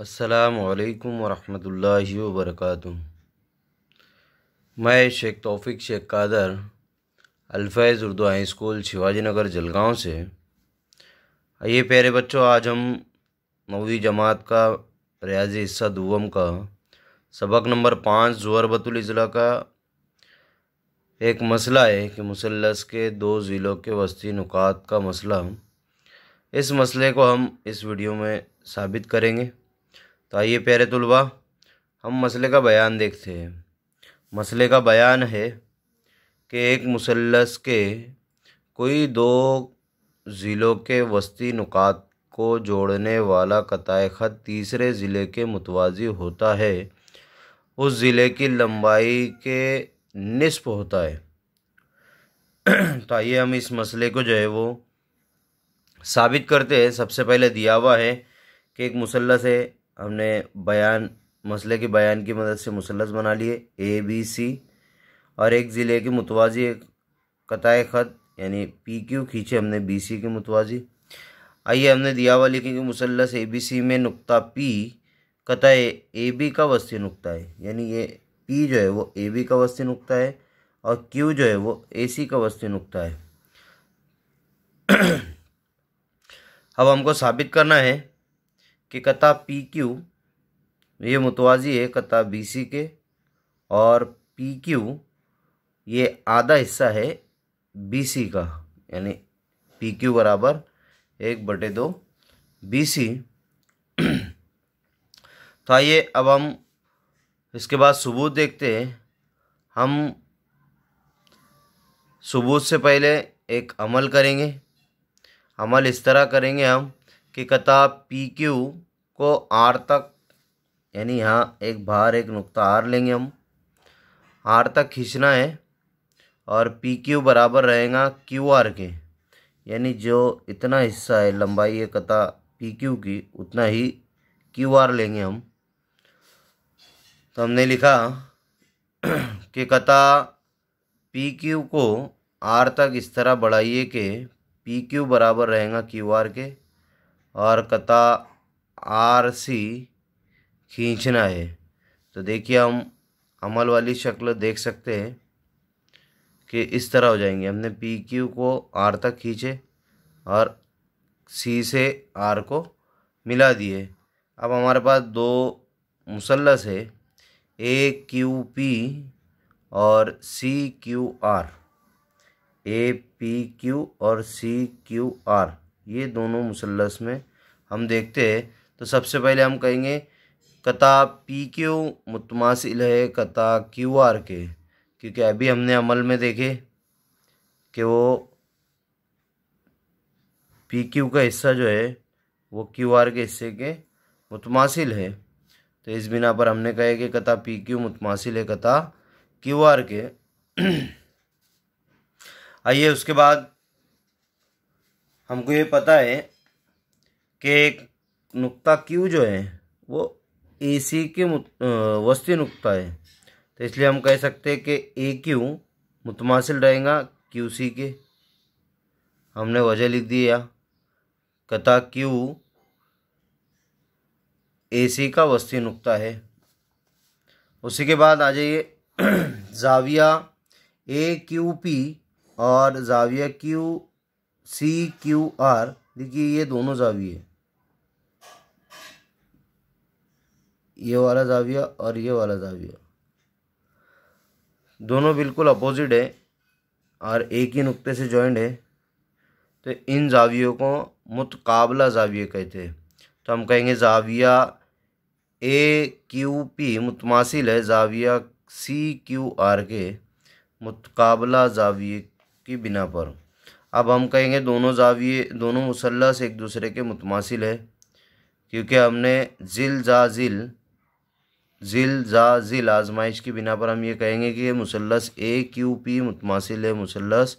असलकम वरहमल वरक मैं शेख तौफीक शेख कादर अल्फैज़ उर्दू हाई स्कूल शिवाजी नगर जलगांव से ये प्यारे बच्चों आज हम नौवीं जमात का रियाजी हिस्सा दुवम का सबक नंबर पाँच जुहर बतुल ज़िला का एक मसला है कि मुसलस के दो ज़िलों के वस्ती नुकात का मसला इस मसले को हम इस वीडियो में साबित करेंगे तो आइए प्यारे तलबा हम मसले का बयान देखते हैं मसले का बयान है कि एक मुसलस के कोई दो ज़िलों के वस्ती नुकात को जोड़ने वाला कताय ख़त तीसरे ज़िले के मुतवाज़ी होता है उस ज़िले की लंबाई के नस्प होता है तो आइए हम इस मसले को जो है वो साबित करते हैं सबसे पहले दिया हुआ है कि एक मुसलस है हमने बयान मसले के बयान की मदद से मुसलस बना लिए ए बी सी और एक ज़िले के मुतवाजी कताए ख़त यानी पी क्यू खींचे हमने बी सी के मुतवाजी आइए हमने दिया हुआ क्योंकि मुसलस ए बी सी में नुकता पी कताए ए बी का वस्ती नुकता है यानी ये पी जो है वो ए बी का वस्ती नुकता है और क्यू जो है वो ए सी का वस्ती नुकता है अब हमको साबित करना है कि कता पी क्यू ये मुतवाजी है कता बी सी के और पी क्यू ये आधा हिस्सा है बी सी का यानी पी क्यू बराबर एक बटे दो बी सी तो आइए अब हम इसके बाद सबूत देखते हैं हम सबूत से पहले एक अमल करेंगे अमल इस तरह करेंगे हम कि कथा पी क्यू को आर तक यानी यहाँ एक बाहर एक नुक्ता आर लेंगे हम आर तक खींचना है और पी क्यू बराबर रहेगा क्यू आर के यानी जो इतना हिस्सा है लंबाई ये कथा पी क्यू की उतना ही क्यू आर लेंगे हम तो हमने लिखा कि कथा पी क्यू को आर तक इस तरह बढ़ाइए कि पी क्यू बराबर रहेगा क्यू आर के और कता आर सी खींचना है तो देखिए हम अमल वाली शक्ल देख सकते हैं कि इस तरह हो जाएंगे हमने पी क्यू को आर तक खींचे और सी से आर को मिला दिए अब हमारे पास दो मुसलस है ए क्यू पी और C Q R A P Q और सी क्यू आर ये दोनों मुसलस में हम देखते हैं तो सबसे पहले हम कहेंगे कता पी क्यू मुतमासिल है कता क्यू आर के क्योंकि अभी हमने अमल में देखे कि वो पी क्यू का हिस्सा जो है वो क्यू आर के हिस्से के मुतमासिल है तो इस बिना पर हमने कहे कि कता पी क्यू मुतमासिल है कता क्यू आर के आइए उसके बाद हमको ये पता है कि नुक्ता क्यू जो है वो ए सी के वस्ती नुक्ता है तो इसलिए हम कह सकते हैं कि ए क्यू मुतमासिल रहेगा क्यू सी के हमने वजह लिख दिया कथा क्यू ए सी का वस्ती नुक्ता है उसी के बाद आ जाइए जाविया ए क्यू पी और जाविया क्यू सी क्यू आर देखिए ये दोनों जाविये ये वाला जाविया और ये वाला जाविया दोनों बिल्कुल अपोजिट है और एक ही नुक्ते से जॉइंट है तो इन जावियों को मुतकाबला जाविये कहते हैं तो हम कहेंगे जाविया ए क्यू पी मुतमासिल है जाविया सी क्यू आर के मुतकाबला जाविये की बिना पर अब हम कहेंगे दोनों जाविए दोनों मुसलस एक दूसरे के मुतमासिल है क्योंकि हमने जिल जा जिल जिल जा जिल आजमाइश की बिना पर हम ये कहेंगे कि ये मुसलस ए क्यू पी मुतमासिल है मुसलस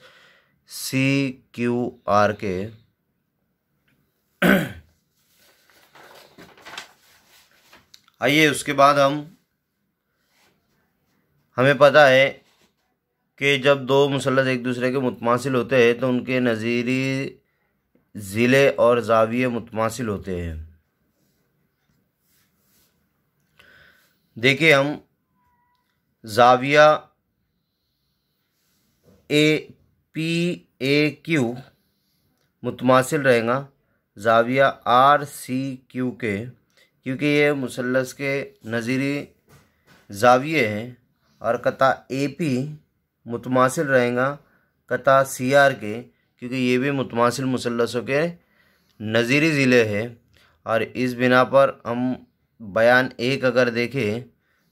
सी क्यू आर के आइए उसके बाद हम हमें पता है कि जब दो मुसलस एक दूसरे के मुतमासिल होते हैं तो उनके नज़ीरी ज़िले और जाविये मुतमासिल होते हैं देखिए हम जाविया ए पी ए क्यू मुतमासिल रहेगा जाविया आर सी क्यू के क्योंकि ये मुसलस के नज़ीरी जाविये हैं और कता ए पी मुतमासिल रहेगा कता सी आर के क्योंकि ये भी मुतमासिल मुसलसों के नज़ीरी ज़िले है और इस बिना पर हम बयान एक अगर देखें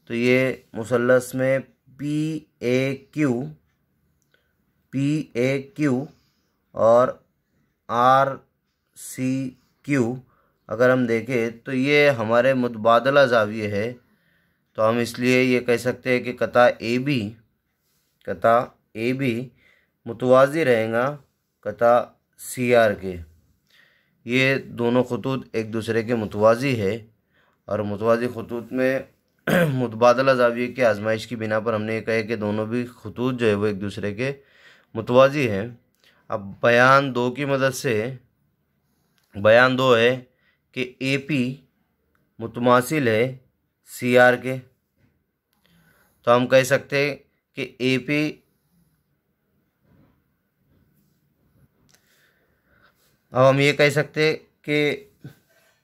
तो ये मुसलस में P A Q P A Q और आर सी क्यू अगर हम देखें तो ये हमारे मुतबादला जाविये है तो हम इसलिए ये कह सकते हैं कि कता ए बी तथा ए भी मुतवाज़ी रहेगा कथा सी आर के ये दोनों खतूत एक दूसरे के मुतवाज़ी है और मुतवाज़ी खतूत में मुतबादला जाविये के आजमाइश की बिना पर हमने ये कहे कि दोनों भी खतूत जो है वो एक दूसरे के मुतवाज़ी हैं अब बयान दो की मदद से बयान दो है कि ए पी मुतमासिल है सी आर के तो हम कह सकते कि ए पे अब हम ये कह सकते कि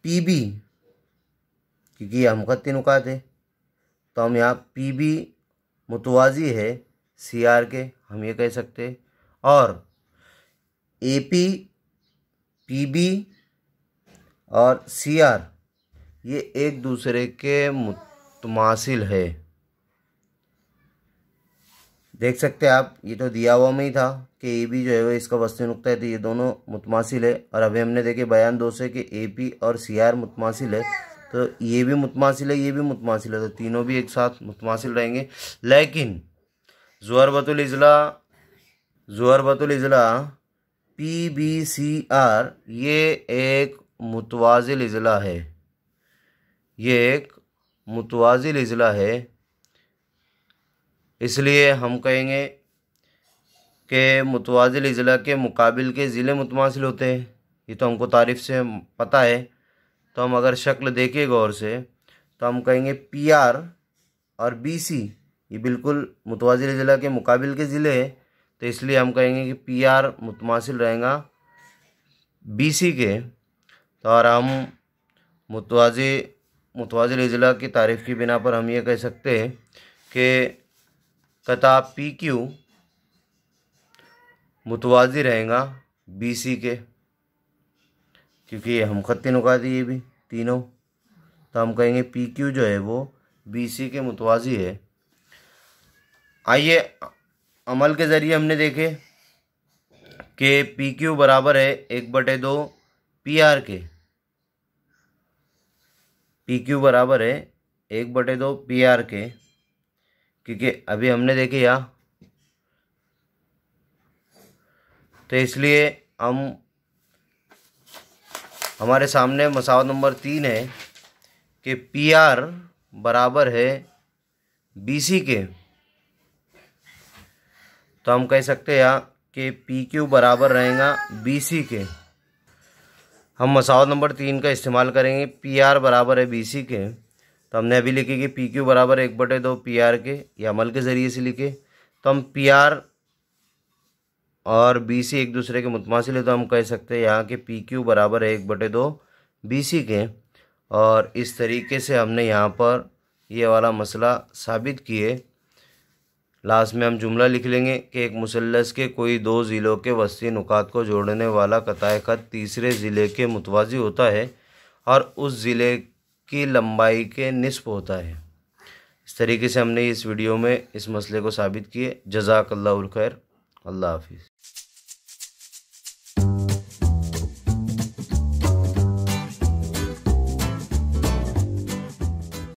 पी बी क्योंकि ये हमकती उकात है तो हम यहाँ पी बी मुतवाजी है सी आर के हम ये कह सकते और ए पी पी बी और सी आर ये एक दूसरे के मुतमासिल है देख सकते हैं आप ये तो दिया हुआ में ही था कि ए बी जो है वो इसका वस्तु नुकता है तो ये दोनों मुतमासिल है और अभी हमने देखे बयान दो से कि ए पी और सी आर मुतमासिल है तो ये भी मुतमासिल है ये भी मुतमासिल है तो तीनों भी एक साथ मुतमासिल रहेंगे लेकिन अजला जोहर बतुल अजला पी बी सी आर ये एक मुतवाजिल अजला है ये एक मुतवाजिल अजला है इसलिए हम कहेंगे कि मुतवाजिल ज़िला के मुकाबिल के ज़िले मुतमासिल होते हैं ये तो हमको तारीफ़ से पता है तो हम अगर शक्ल देखें गौर से तो हम कहेंगे पी आर और बी सी ये बिल्कुल मुतवाजिल ज़िला के मुकाबिल के ज़िले है तो इसलिए हम कहेंगे कि पी आर मुतमासिल रहेगा बी सी के तो और हम मुतवाजी मुतवाजिल ज़िला की तारीफ़ की बिना पर हम ये कह सकते हैं कि तथा पी क्यू मुतवाजी रहेगा बी सी के क्योंकि ये हम खत्ती नुकाती ये भी तीनों तो हम कहेंगे पी क्यू जो है वो बी सी के मुतवाजी है आइए अमल के ज़रिए हमने देखे कि पी क्यू बराबर है एक बटे दो पी आर के पी क्यू बराबर है एक बटे दो पी आर के क्योंकि अभी हमने देखे यहाँ तो इसलिए हम हमारे सामने मसावा नंबर तीन है कि पी आर बराबर है बी सी के तो हम कह सकते हैं यहाँ कि पी क्यू बराबर रहेगा बी सी के हम मसावा नंबर तीन का इस्तेमाल करेंगे पी आर बराबर है बी सी के तो हमने अभी लिखे कि पी क्यू बराबर एक बटे दो पी आर के या अमल के ज़रिए से लिखे तो हम पी आर और बी सी एक दूसरे के मुतमासिल है तो हम कह सकते हैं यहाँ के पी क्यू बराबर एक बटे दो बी सी के और इस तरीके से हमने यहाँ पर ये वाला मसला साबित किए लास्ट में हम जुमला लिख लेंगे कि एक मुसलस के कोई दो ज़िलों के वसी नुकात को जोड़ने वाला कताय खत तीसरे ज़िले के मुतवाजी होता है और उस ज़िले की लंबाई के निसफ होता है इस तरीके से हमने इस वीडियो में इस मसले को साबित किए जजाकल्ला खैर अल्लाह हाफिज़